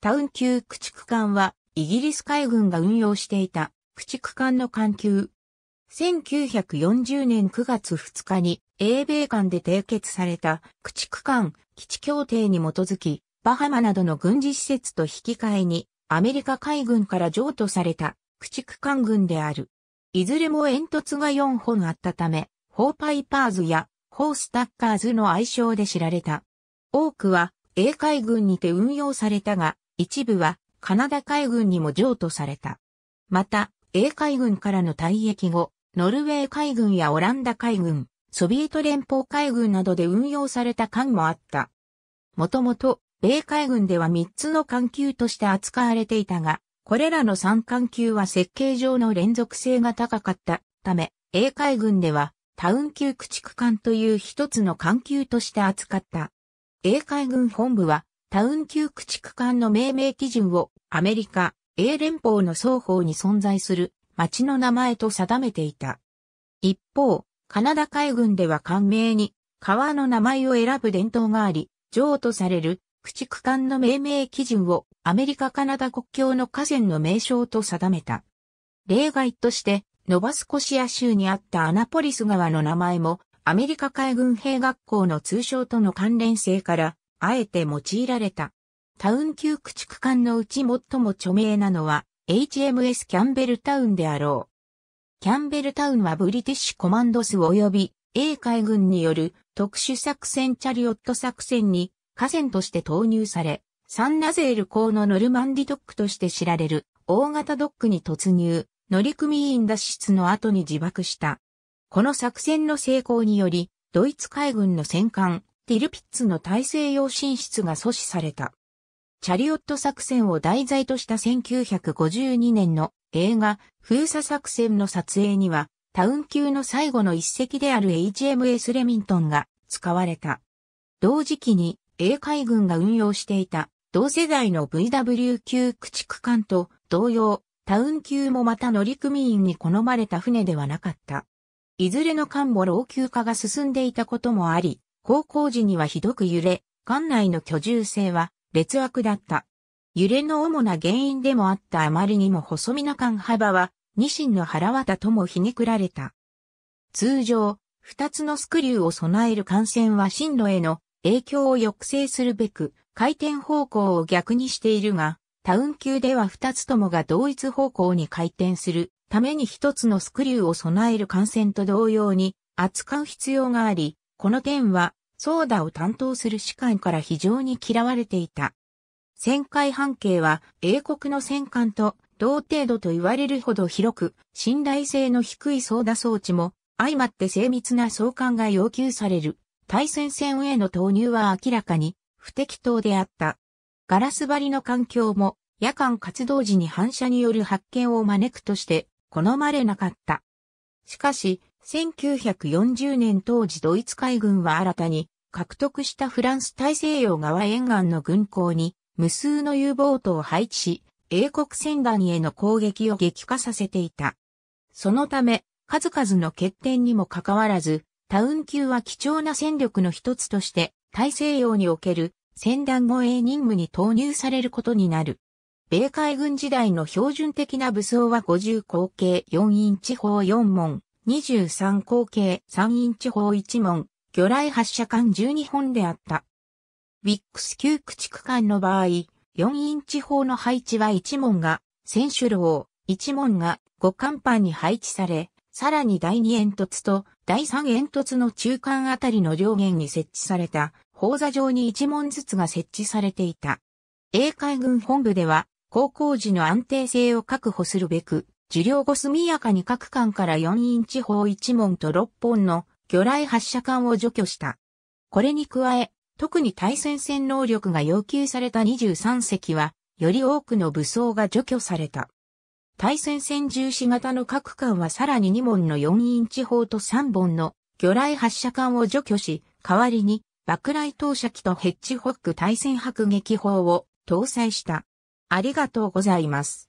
タウン級駆逐艦は、イギリス海軍が運用していた駆逐艦の艦級。1940年9月2日に、英米間で締結された駆逐艦基地協定に基づき、バハマなどの軍事施設と引き換えに、アメリカ海軍から譲渡された駆逐艦軍である。いずれも煙突が4本あったため、ホーパイパーズやホースタッカーズの愛称で知られた。多くは、英海軍にて運用されたが、一部はカナダ海軍にも譲渡された。また、英海軍からの退役後、ノルウェー海軍やオランダ海軍、ソビエト連邦海軍などで運用された艦もあった。もともと、米海軍では3つの艦級として扱われていたが、これらの3艦級は設計上の連続性が高かったため、英海軍ではタウン級駆逐艦という1つの艦級として扱った。英海軍本部はタウン級駆逐艦の命名基準をアメリカ、英連邦の双方に存在する町の名前と定めていた。一方、カナダ海軍では艦名に川の名前を選ぶ伝統があり、譲渡される駆逐艦の命名基準をアメリカカナダ国境の河川の名称と定めた。例外として、ノバスコシア州にあったアナポリス川の名前もアメリカ海軍兵学校の通称との関連性からあえて用いられた。タウン級駆逐艦のうち最も著名なのは HMS キャンベルタウンであろう。キャンベルタウンはブリティッシュコマンドス及び英海軍による特殊作戦チャリオット作戦に河川として投入され、サンナゼール港のノルマンディドックとして知られる大型ドックに突入、乗組員脱出の後に自爆した。この作戦の成功により、ドイツ海軍の戦艦ティルピッツの大西洋進出が阻止された。チャリオット作戦を題材とした1952年の映画、封鎖作戦の撮影には、タウン級の最後の一隻である HMS レミントンが使われた。同時期に、英海軍が運用していた、同世代の VW 級駆逐艦と同様、タウン級もまた乗組員に好まれた船ではなかった。いずれの艦も老朽化が進んでいたこともあり、高校時にはひどく揺れ、館内の居住性は劣悪だった。揺れの主な原因でもあったあまりにも細身の間幅は、ニシンの腹渡ともひねくられた。通常、二つのスクリューを備える艦船は進路への影響を抑制するべく、回転方向を逆にしているが、タウン級では二つともが同一方向に回転するために一つのスクリューを備える艦船と同様に扱う必要があり、この点はソーダを担当する士官から非常に嫌われていた。旋回半径は英国の戦艦と同程度と言われるほど広く、信頼性の低い操舵装置も、相まって精密な相関が要求される。対戦線への投入は明らかに不適当であった。ガラス張りの環境も夜間活動時に反射による発見を招くとして好まれなかった。しかし、1940年当時ドイツ海軍は新たに獲得したフランス大西洋側沿岸の軍港に無数の U ボートを配置し、英国船団への攻撃を激化させていた。そのため、数々の欠点にもかかわらず、タウン級は貴重な戦力の一つとして、大西洋における船団護衛任務に投入されることになる。米海軍時代の標準的な武装は50口径4インチ砲4門、23口径3インチ砲1門、魚雷発射管12本であった。ィックス級駆逐艦の場合、4インチ砲の配置は1門が、選手楼、1門が5艦板に配置され、さらに第2煙突と第3煙突の中間あたりの両舷に設置された砲座上に1門ずつが設置されていた。英海軍本部では、航行時の安定性を確保するべく、受領後速やかに各艦から4インチ砲1門と6本の魚雷発射艦を除去した。これに加え、特に対戦戦能力が要求された23隻は、より多くの武装が除去された。対戦戦重視型の各艦はさらに2門の4インチ砲と3本の魚雷発射艦を除去し、代わりに爆雷投射機とヘッジホック対戦迫撃砲を搭載した。ありがとうございます。